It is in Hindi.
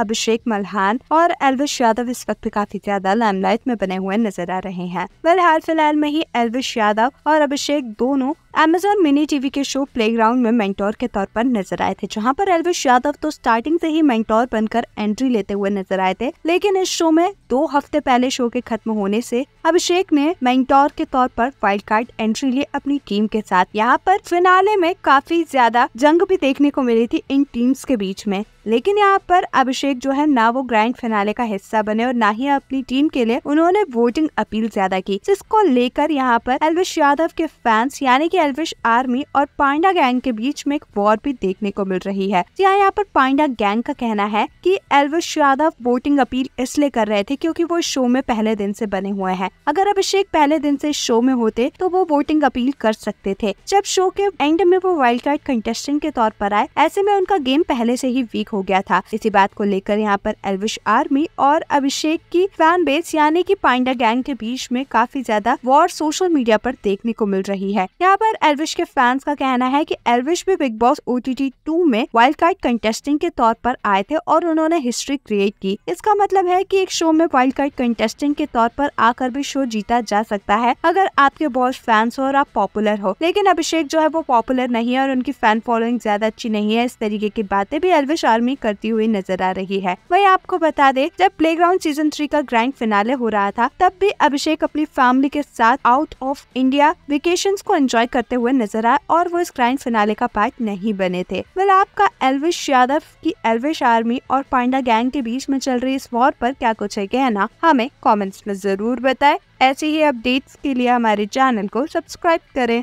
अभिषेक मल्हान और एलविश यादव इस वक्त काफी ज्यादा लाइमलाइट में बने हुए नजर आ रहे हैं वह हाल फिलहाल में ही एलविश यादव और अभिषेक दोनों अमेजॉन मिनी टीवी के शो प्लेग्राउंड में मेंटोर के तौर पर नजर आए थे जहां पर एलविश यादव तो स्टार्टिंग से ही मेंटोर बनकर एंट्री लेते हुए नजर आए थे लेकिन इस शो में दो हफ्ते पहले शो के खत्म होने से अभिषेक ने मेंटोर के तौर पर वाइल्ड कार्ड एंट्री लिए अपनी टीम के साथ यहाँ पर फिनाले में काफी ज्यादा जंग भी देखने को मिली थी इन टीम्स के बीच में लेकिन यहाँ पर अभिषेक जो है ना वो ग्रैंड फिनाले का हिस्सा बने और ना ही अपनी टीम के लिए उन्होंने वोटिंग अपील ज्यादा की जिसको लेकर यहाँ पर एलविश यादव के फैंस यानी कि सेल्विश आर्मी और पांडा गैंग के बीच में एक वॉर भी देखने को मिल रही है यहाँ यहाँ पर पांडा गैंग का कहना है कि एल्विश यादव वोटिंग अपील इसलिए कर रहे थे क्योंकि वो शो में पहले दिन से बने हुए हैं अगर अभिषेक पहले दिन से शो में होते तो वो वोटिंग अपील कर सकते थे जब शो के एंड में वो वाइल्ड कार्ड कंटेस्टेंट के तौर पर आए ऐसे में उनका गेम पहले से ही वीक हो गया था इसी बात को लेकर यहाँ पर एल्विश आर्मी और अभिषेक की फैन बेस यानी कि पांडा गैंग के बीच में काफी ज्यादा वॉर सोशल मीडिया पर देखने को मिल रही है यहाँ पर एलविश के फैंस का कहना है कि एलविश भी Bigg Boss O T T two में वाइल्ड कार्ड कंटेस्टेंट के तौर पर आए थे और उन्होंने हिस्ट्री क्रिएट की इसका मतलब है कि एक शो में वाइल्ड कार्ड कंटेस्टेंट के तौर पर आकर भी शो जीता जा सकता है अगर आपके बॉस फैंस हो और आप पॉपुलर हो लेकिन अभिषेक जो है वो पॉपुलर नहीं है और उनकी फैन फॉलोइंग ज्यादा अच्छी नहीं है इस तरीके की बातें भी एलविश आर्मी करती हुई नजर आ रही है वही आपको बता दे जब प्ले सीजन थ्री का ग्रैंड फिनाले हो रहा था तब भी अभिषेक अपनी फैमिली के साथ आउट ऑफ इंडिया वेकेशन को एंजॉय करते करते हुए नजर आए और वो इस ग्रैंड फिनाले का पार्ट नहीं बने थे वेल आपका एलविश यादव की एलविश आर्मी और पांडा गैंग के बीच में चल रही इस वॉर पर क्या कुछ है कहना हमें कमेंट्स में जरूर बताएं ऐसे ही अपडेट्स के लिए हमारे चैनल को सब्सक्राइब करें